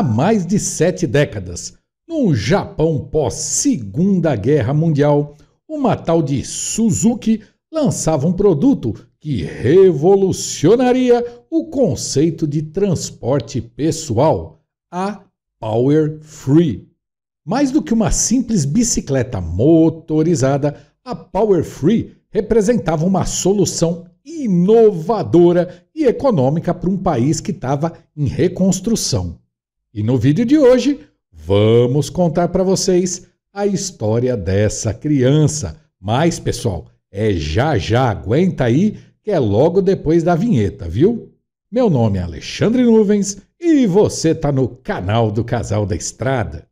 há mais de sete décadas, num Japão pós Segunda Guerra Mundial, uma tal de Suzuki lançava um produto que revolucionaria o conceito de transporte pessoal, a Power Free. Mais do que uma simples bicicleta motorizada, a Power Free representava uma solução inovadora e econômica para um país que estava em reconstrução. E no vídeo de hoje, vamos contar para vocês a história dessa criança. Mas, pessoal, é já já, aguenta aí, que é logo depois da vinheta, viu? Meu nome é Alexandre Nuvens e você está no canal do Casal da Estrada.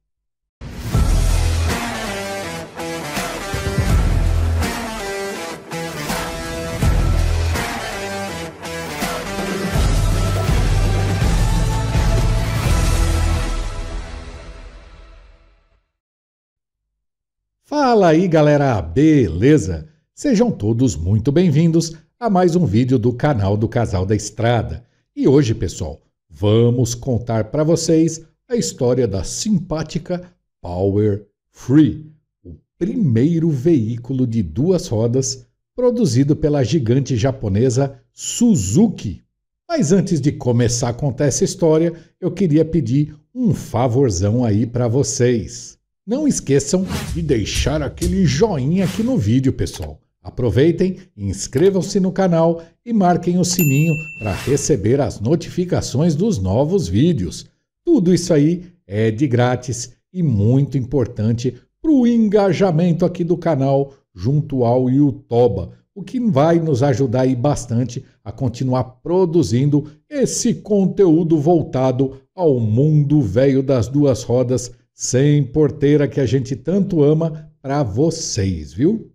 Fala aí galera, beleza? Sejam todos muito bem-vindos a mais um vídeo do canal do Casal da Estrada. E hoje, pessoal, vamos contar para vocês a história da simpática Power Free, o primeiro veículo de duas rodas produzido pela gigante japonesa Suzuki. Mas antes de começar a contar essa história, eu queria pedir um favorzão aí para vocês. Não esqueçam de deixar aquele joinha aqui no vídeo, pessoal. Aproveitem, inscrevam-se no canal e marquem o sininho para receber as notificações dos novos vídeos. Tudo isso aí é de grátis e muito importante para o engajamento aqui do canal junto ao YouTube. o que vai nos ajudar aí bastante a continuar produzindo esse conteúdo voltado ao mundo velho das duas rodas sem porteira que a gente tanto ama para vocês, viu?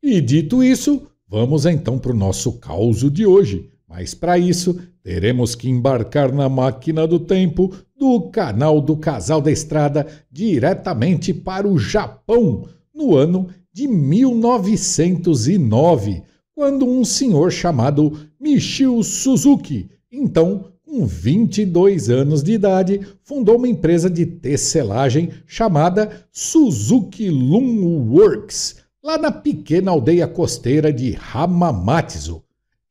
E dito isso, vamos então para o nosso caos de hoje. Mas para isso, teremos que embarcar na máquina do tempo do canal do Casal da Estrada diretamente para o Japão, no ano de 1909, quando um senhor chamado Michio Suzuki, então com 22 anos de idade, fundou uma empresa de tecelagem chamada Suzuki Loom Works, lá na pequena aldeia costeira de Hamamatsu.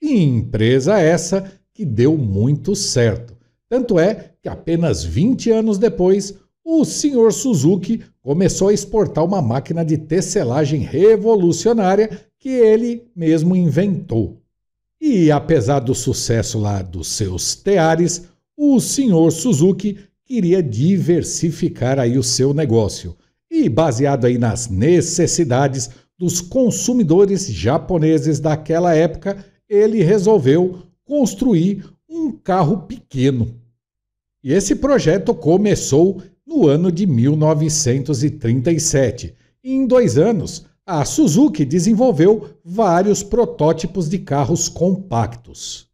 E empresa essa que deu muito certo. Tanto é que apenas 20 anos depois, o Sr. Suzuki começou a exportar uma máquina de tecelagem revolucionária que ele mesmo inventou. E apesar do sucesso lá dos seus teares, o senhor Suzuki queria diversificar aí o seu negócio. E baseado aí nas necessidades dos consumidores japoneses daquela época, ele resolveu construir um carro pequeno. E esse projeto começou no ano de 1937. E em dois anos, a Suzuki desenvolveu vários protótipos de carros compactos.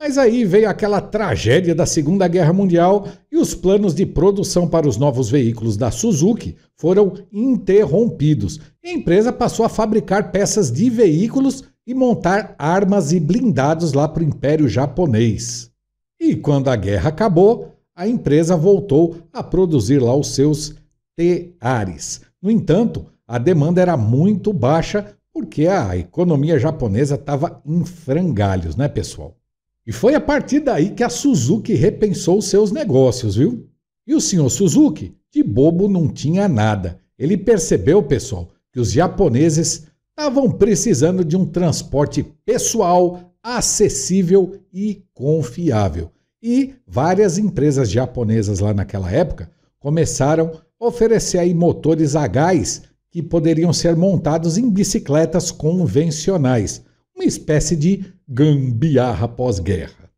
Mas aí veio aquela tragédia da Segunda Guerra Mundial e os planos de produção para os novos veículos da Suzuki foram interrompidos. a empresa passou a fabricar peças de veículos e montar armas e blindados lá para o Império Japonês. E quando a guerra acabou, a empresa voltou a produzir lá os seus T-Ares. No entanto, a demanda era muito baixa porque a economia japonesa estava em frangalhos, né, pessoal? E foi a partir daí que a Suzuki repensou seus negócios, viu? E o senhor Suzuki, de bobo, não tinha nada. Ele percebeu, pessoal, que os japoneses estavam precisando de um transporte pessoal, acessível e confiável. E várias empresas japonesas lá naquela época começaram a oferecer aí motores a gás que poderiam ser montados em bicicletas convencionais, uma espécie de gambiarra pós-guerra.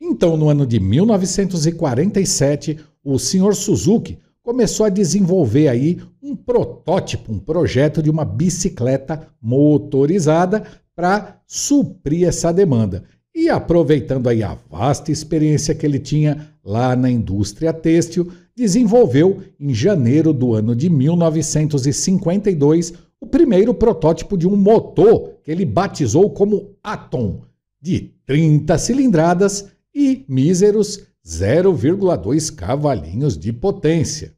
Então, no ano de 1947, o Sr. Suzuki começou a desenvolver aí um protótipo, um projeto de uma bicicleta motorizada para suprir essa demanda. E aproveitando aí a vasta experiência que ele tinha lá na indústria têxtil, desenvolveu, em janeiro do ano de 1952, o primeiro protótipo de um motor que ele batizou como Atom, de 30 cilindradas e míseros 0,2 cavalinhos de potência.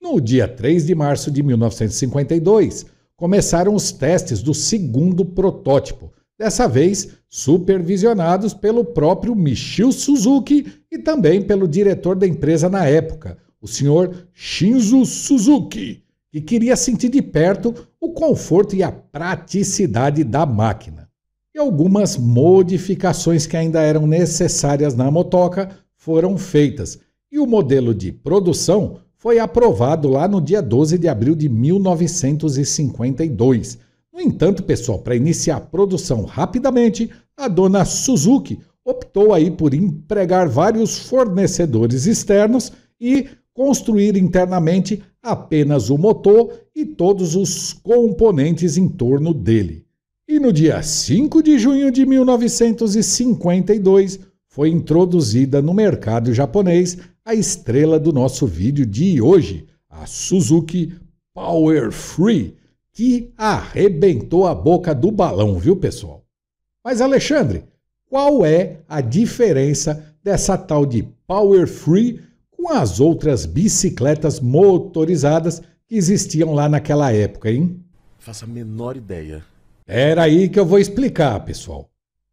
No dia 3 de março de 1952, começaram os testes do segundo protótipo, dessa vez supervisionados pelo próprio Michio Suzuki e também pelo diretor da empresa na época, o senhor Shinzo Suzuki, que queria sentir de perto o conforto e a praticidade da máquina. E algumas modificações que ainda eram necessárias na motoca foram feitas, e o modelo de produção foi aprovado lá no dia 12 de abril de 1952. No entanto, pessoal, para iniciar a produção rapidamente, a dona Suzuki optou aí por empregar vários fornecedores externos e construir internamente apenas o motor e todos os componentes em torno dele. E no dia 5 de junho de 1952 foi introduzida no mercado japonês a estrela do nosso vídeo de hoje, a Suzuki Power Free, que arrebentou a boca do balão, viu pessoal? Mas Alexandre, qual é a diferença dessa tal de Power Free com as outras bicicletas motorizadas que existiam lá naquela época, hein? Faço a menor ideia. Era aí que eu vou explicar, pessoal.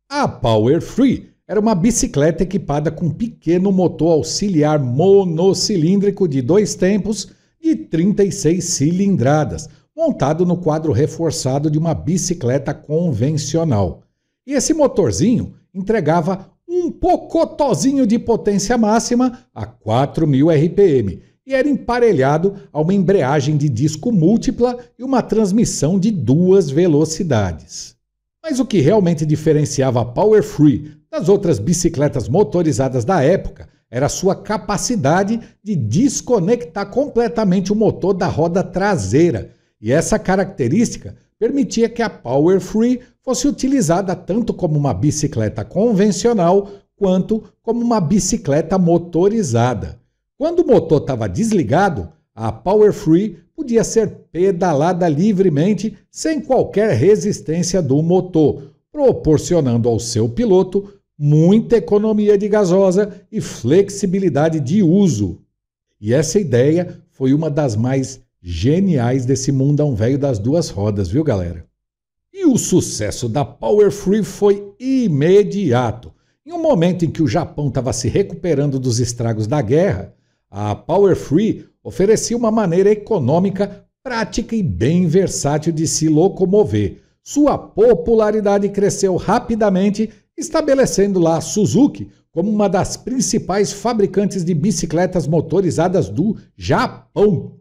A Power Free era uma bicicleta equipada com um pequeno motor auxiliar monocilíndrico de dois tempos e 36 cilindradas, montado no quadro reforçado de uma bicicleta convencional. E esse motorzinho entregava um pocotozinho de potência máxima a 4.000 RPM e era emparelhado a uma embreagem de disco múltipla e uma transmissão de duas velocidades. Mas o que realmente diferenciava a Power Free das outras bicicletas motorizadas da época era sua capacidade de desconectar completamente o motor da roda traseira, e essa característica permitia que a Power Free fosse utilizada tanto como uma bicicleta convencional quanto como uma bicicleta motorizada. Quando o motor estava desligado, a Power Free podia ser pedalada livremente sem qualquer resistência do motor, proporcionando ao seu piloto muita economia de gasosa e flexibilidade de uso. E essa ideia foi uma das mais geniais desse mundão velho das duas rodas, viu, galera? E o sucesso da Power Free foi imediato. Em um momento em que o Japão estava se recuperando dos estragos da guerra, a Power Free oferecia uma maneira econômica, prática e bem versátil de se locomover. Sua popularidade cresceu rapidamente, estabelecendo lá a Suzuki como uma das principais fabricantes de bicicletas motorizadas do Japão.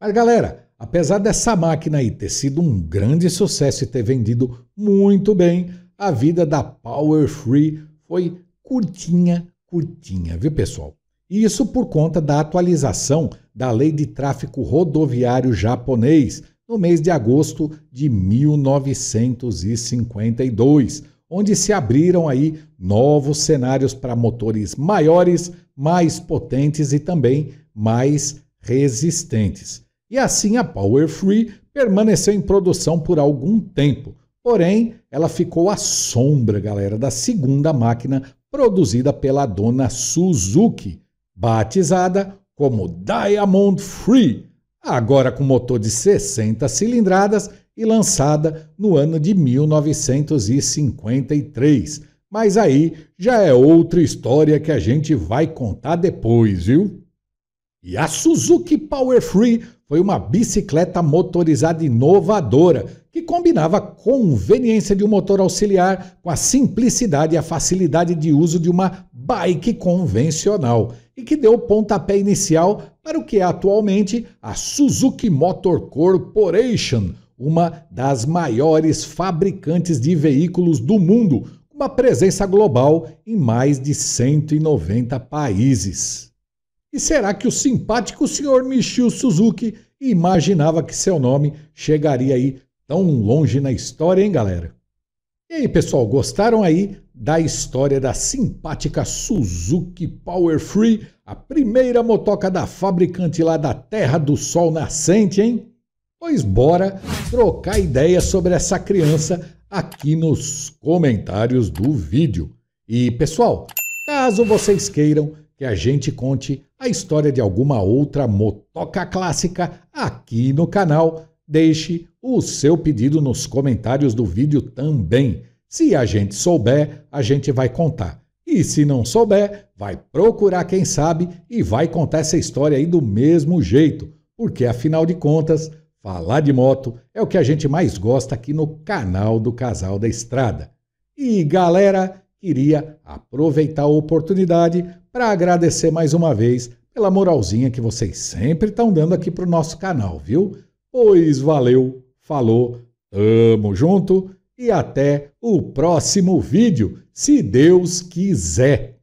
Mas galera, Apesar dessa máquina aí ter sido um grande sucesso e ter vendido muito bem, a vida da Power Free foi curtinha, curtinha, viu pessoal? Isso por conta da atualização da Lei de Tráfico Rodoviário Japonês no mês de agosto de 1952, onde se abriram aí novos cenários para motores maiores, mais potentes e também mais resistentes e assim a Power Free permaneceu em produção por algum tempo. Porém, ela ficou à sombra, galera, da segunda máquina produzida pela dona Suzuki, batizada como Diamond Free, agora com motor de 60 cilindradas e lançada no ano de 1953. Mas aí já é outra história que a gente vai contar depois, viu? E a Suzuki Power Free foi uma bicicleta motorizada inovadora que combinava a conveniência de um motor auxiliar com a simplicidade e a facilidade de uso de uma bike convencional e que deu o pontapé inicial para o que é atualmente a Suzuki Motor Corporation, uma das maiores fabricantes de veículos do mundo, com uma presença global em mais de 190 países. E será que o simpático senhor Michio Suzuki imaginava que seu nome chegaria aí tão longe na história, hein, galera? E aí, pessoal, gostaram aí da história da simpática Suzuki Power Free, a primeira motoca da fabricante lá da Terra do Sol Nascente, hein? Pois bora trocar ideia sobre essa criança aqui nos comentários do vídeo. E pessoal, caso vocês queiram que a gente conte a história de alguma outra motoca clássica aqui no canal. Deixe o seu pedido nos comentários do vídeo também. Se a gente souber, a gente vai contar. E se não souber, vai procurar quem sabe e vai contar essa história aí do mesmo jeito, porque afinal de contas, falar de moto é o que a gente mais gosta aqui no canal do Casal da Estrada. E galera, queria aproveitar a oportunidade para agradecer mais uma vez pela moralzinha que vocês sempre estão dando aqui para o nosso canal, viu? Pois valeu, falou, tamo junto e até o próximo vídeo, se Deus quiser.